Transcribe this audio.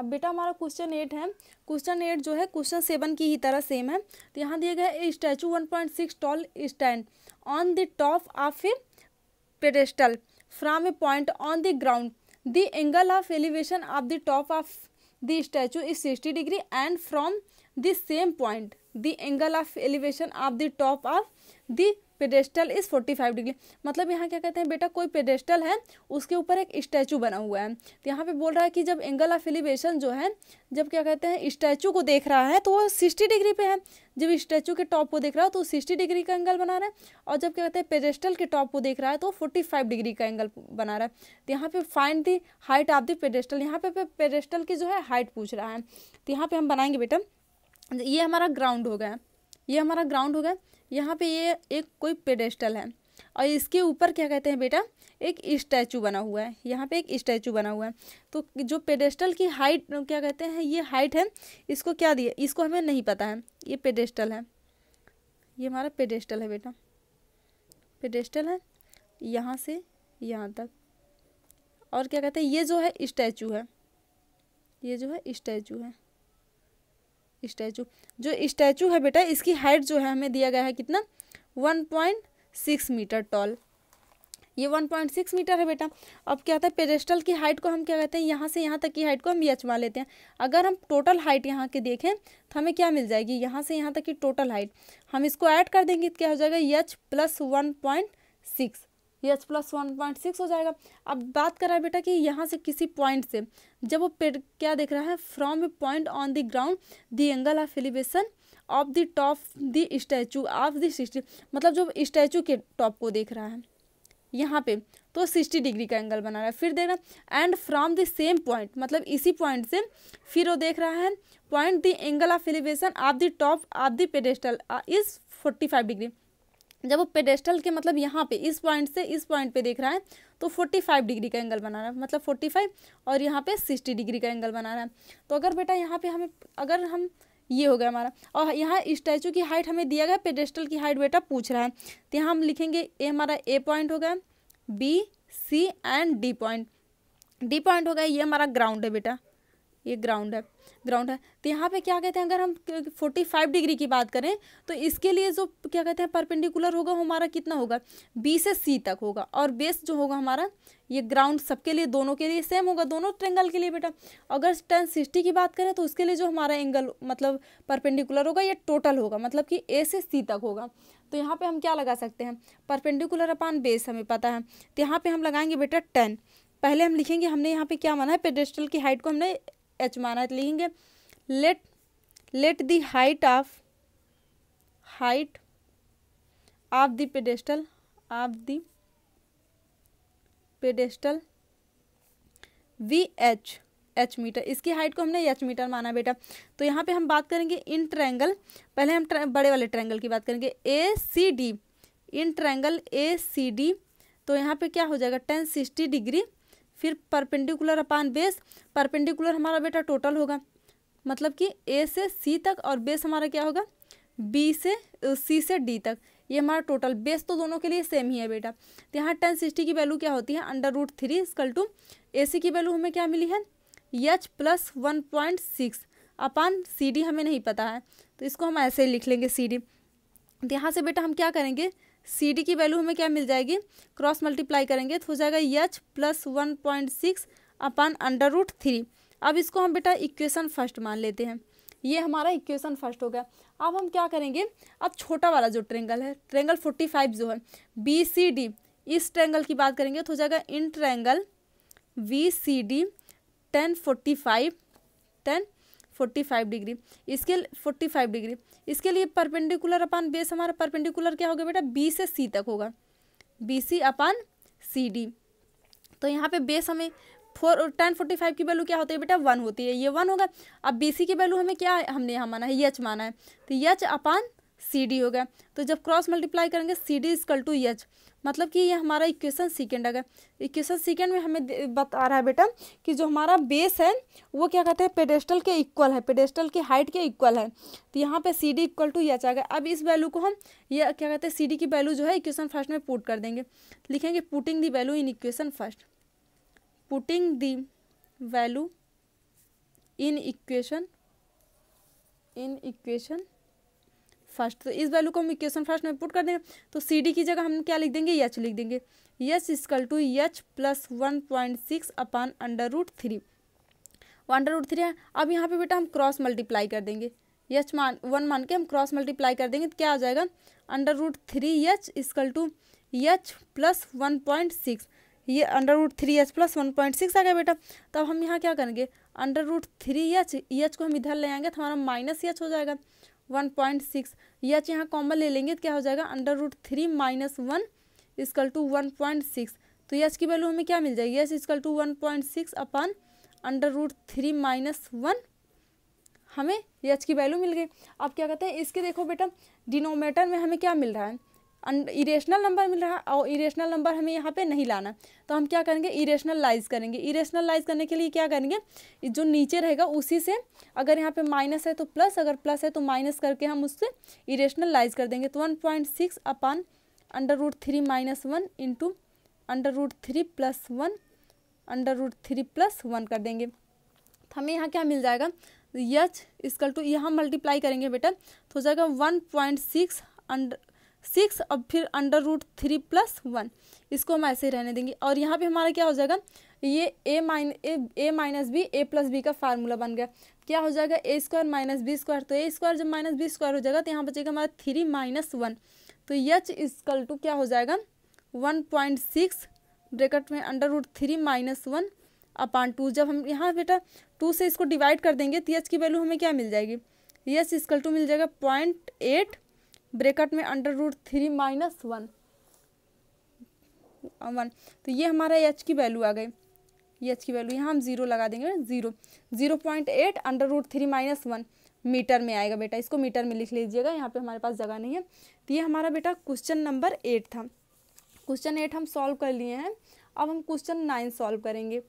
अब बेटा हमारा क्वेश्चन एट है क्वेश्चन एट जो है क्वेश्चन सेवन की ही तरह सेम है तो यहाँ दिया गया है statue one point six tall stand on the top of a pedestal from a point on the ground the angle of elevation of the top of the statue is sixty degree and from the same point the angle of elevation of the top of the pedestal is 45 degree मतलब यहाँ क्या कहते हैं बेटा कोई pedestal है उसके ऊपर एक स्टैचू बना हुआ है तो यहाँ पे बोल रहा है कि जब एंगल ऑफ एलिवेशन जो है जब क्या कहते हैं स्टैचू को देख रहा है तो वो सिक्सटी डिग्री पे है जब स्टैचू के टॉप को देख रहा है तो सिक्सटी डिग्री का एंगल बना रहा है और जब क्या कहते हैं पेडेस्टल के टॉप को देख रहा है तो फोर्टी फाइव डिग्री का एंगल बना रहा है तो यहाँ पे find the height of the pedestal यहाँ पे पेडेस्टल की जो है हाइट पूछ रहा है तो यहाँ पे हम बनाएंगे बेटा ये हमारा ग्राउंड हो गया ये हमारा ग्राउंड हो गया यहाँ पे ये एक कोई पेडेस्टल है और इसके ऊपर क्या कहते हैं बेटा एक स्टैचू बना हुआ है यहाँ पे एक स्टैचू बना हुआ है तो जो पेडेस्टल की हाइट क्या कहते हैं ये हाइट है इसको क्या दिया इसको हमें नहीं पता है ये पेडेस्टल है ये हमारा पेडेस्टल है बेटा पेडेस्टल है यहाँ से यहाँ तक और क्या कहते हैं ये जो है स्टैचू है ये जो है स्टैचू है स्टैचू जो स्टैचू है बेटा इसकी हाइट जो है हमें दिया गया है कितना one point six metre tall ये वन पॉइंट सिक्स मीटर है बेटा अब क्या होता है पेरेस्टल की हाइट को हम क्या कहते हैं यहाँ से यहाँ तक की हाइट को हम यच मान लेते हैं अगर हम टोटल हाइट यहाँ के देखें तो हमें क्या मिल जाएगी यहाँ से यहाँ तक की टोटल हाइट हम इसको ऐड कर देंगे तो क्या हो जाएगा H plus one point six ये H plus one point six हो जाएगा अब बात कर रहा है बेटा कि यहाँ से किसी पॉइंट से जब वो पेड़ क्या देख रहा है from a point on the ground the angle of elevation of the top the statue of the sixty मतलब जो स्टैचू के टॉप को देख रहा है यहाँ पे तो सिक्सटी डिग्री का एंगल बना रहा है फिर देख रहा है and from the same point मतलब इसी पॉइंट से फिर वो देख रहा है point the angle of elevation of the top of the pedestal is forty five degree जब वो पेडेस्टल के मतलब यहाँ पे इस पॉइंट से इस पॉइंट पे देख रहा है तो 45 डिग्री का एंगल बना रहा है मतलब 45 और यहाँ पे 60 डिग्री का एंगल बना रहा है तो अगर बेटा यहाँ पे हमें अगर हम ये हो गया हमारा और यहाँ स्टैचू की हाइट हमें दिया गया पेडेस्टल की हाइट बेटा पूछ रहा है तो यहाँ हम लिखेंगे ए हमारा ए पॉइंट हो गया B C and D point D point हो गया ये हमारा ग्राउंड है बेटा ये ग्राउंड है ग्राउंड है तो यहाँ पे क्या कहते हैं अगर हम 45 डिग्री की बात करें तो इसके लिए जो क्या कहते हैं परपेंडिकुलर होगा हमारा कितना होगा बी से सी तक होगा और बेस जो होगा हमारा ये ग्राउंड सबके लिए दोनों के लिए सेम होगा दोनों ट्रेंगल के लिए बेटा अगर टेन सिक्सटी की बात करें तो उसके लिए जो हमारा एंगल मतलब परपेंडिकुलर होगा ये टोटल होगा मतलब कि ए से सी तक होगा तो यहाँ पर हम क्या लगा सकते हैं परपेंडिकुलर अपान बेस हमें पता है तो यहाँ पर हम लगाएंगे बेटा टेन पहले हम लिखेंगे हमने यहाँ पे क्या माना है पेडेस्टल की हाइट को हमने एच मानत लिखेंगे let let the height of height of the pedestal of the pedestal be H H metre इसकी हाइट को हमने एच मीटर माना बेटा तो यहाँ पे हम बात करेंगे इन ट्रैंगल पहले हम बड़े वाले ट्रैंगल की बात करेंगे A C D in triangle A C D तो यहाँ पे क्या हो जाएगा टेन सिक्सटी डिग्री फिर परपेंडिकुलर अपान बेस परपेंडिकुलर हमारा बेटा टोटल होगा मतलब कि ए से सी तक और बेस हमारा क्या होगा बी से सी से डी तक ये हमारा टोटल बेस तो दोनों के लिए सेम ही है बेटा तो यहाँ टेन सिक्सटी की वैल्यू क्या होती है under root three is equal to A C की वैल्यू हमें क्या मिली है H plus one point six upon C D हमें नहीं पता है तो इसको हम ऐसे ही लिख लेंगे सी डी तो यहाँ से बेटा हम क्या करेंगे सी डी की वैल्यू हमें क्या मिल जाएगी क्रॉस मल्टीप्लाई करेंगे तो हो जाएगा H plus one point six upon under root three अब इसको हम बेटा इक्वेशन फर्स्ट मान लेते हैं ये हमारा इक्वेशन फर्स्ट हो गया अब हम क्या करेंगे अब छोटा वाला जो ट्रेंगल है ट्रेंगल फोर्टी फाइव जो है बी सी डी इस ट्रेंगल की बात करेंगे तो हो जाएगा in triangle B C D tan forty five tan forty five degree इसके फोर्टी फाइव डिग्री इसके लिए परपेंडिकुलर अपान बेस हमारा परपेंडिकुलर क्या होगा बेटा बी से सी तक होगा बी सी अपान सी डी तो यहाँ पे बेस हमें फोर टेन फोर्टी फाइव की वैल्यू क्या होती है बेटा वन होती है ये वन होगा अब बी सी की वैल्यू हमें क्या है हमने यहाँ माना है यच माना है तो यच अपान सी डी होगा तो जब क्रॉस मल्टीप्लाई करेंगे C D is equal to H मतलब कि ये हमारा इक्वेशन सेकेंड अगर इक्वेशन सेकेंड में हमें बता रहा है बेटा कि जो हमारा बेस है वो क्या कहते हैं पेडेस्टल के इक्वल है पेडेस्टल की हाइट के इक्वल है तो यहाँ पे C D equal to H आ गया अब इस वैल्यू को हम ये क्या कहते हैं सी डी की वैल्यू जो है इक्वेशन फर्स्ट में पुट कर देंगे लिखेंगे putting the value in equation first putting the value in equation in equation first तो इस वैल्यू को हम इक्वेशन फर्स्ट में पुट कर देंगे तो सी डी की जगह हम क्या लिख देंगे यच लिख देंगे H equal to H plus one point six upon under root three under root three है अब यहाँ पे बेटा हम क्रॉस मल्टीप्लाई कर देंगे यच मान वन मान के हम क्रॉस मल्टीप्लाई कर देंगे तो क्या आ जाएगा under root three H equal to H plus one point six ये under root three H plus one point six आ गया बेटा तब तो हम यहाँ क्या करेंगे under root three H E H को हम इधर ले आएंगे तो हमारा माइनस एच हो जाएगा वन पॉइंट सिक्स एच यहाँ कॉमन ले लेंगे तो क्या हो जाएगा under root three minus one is equal to one point six तो यच की वैल्यू हमें क्या मिल जाएगी H is equal to one point six upon under root three minus one हमें यच की वैल्यू मिल गई अब क्या कहते हैं इसके देखो बेटा डिनोमेटर में हमें क्या मिल रहा है इरेशनल नंबर मिल रहा है और इरेशनल नंबर हमें यहाँ पे नहीं लाना तो हम क्या करेंगे इरेशनलाइज करेंगे इरेशनलाइज करने के लिए क्या करेंगे जो नीचे रहेगा उसी से अगर यहाँ पे माइनस है तो प्लस अगर प्लस है तो माइनस करके हम उससे इरेशनलाइज कर देंगे तो one point six upon under root three minus one into under root three plus one under root three plus one कर देंगे तो हमें यहाँ क्या मिल जाएगा यच इसकल टू यहाँ मल्टीप्लाई करेंगे बेटा तो हो जाएगा one point six under six और फिर under root three plus one इसको हम ऐसे ही रहने देंगे और यहाँ पे हमारा क्या हो जाएगा ये A minus A minus B A plus B का फार्मूला बन गया क्या हो जाएगा A square minus B square तो ए स्क्वायर जब माइनस बी स्क्वायर हो जाएगा तो यहाँ बचेगा हमारा थ्री माइनस वन तो यच इजकल टू क्या हो जाएगा वन पॉइंट सिक्स ब्रेकट में under root three minus one upon two जब हम यहाँ बेटा टू से इसको डिवाइड कर देंगे तो यच की वैल्यू हमें क्या मिल जाएगी यच इजकल टू मिल जाएगा पॉइंट एट ब्रेकट में under root three minus one one तो ये हमारा एच की वैल्यू आ गई ये एच की वैल्यू यहाँ हम जीरो लगा देंगे zero zero point eight under root three minus one metre में आएगा बेटा इसको मीटर में लिख लीजिएगा यहाँ पे हमारे पास जगह नहीं है तो ये हमारा बेटा क्वेश्चन नंबर एट था क्वेश्चन एट हम सॉल्व कर लिए हैं अब हम क्वेश्चन नाइन सॉल्व करेंगे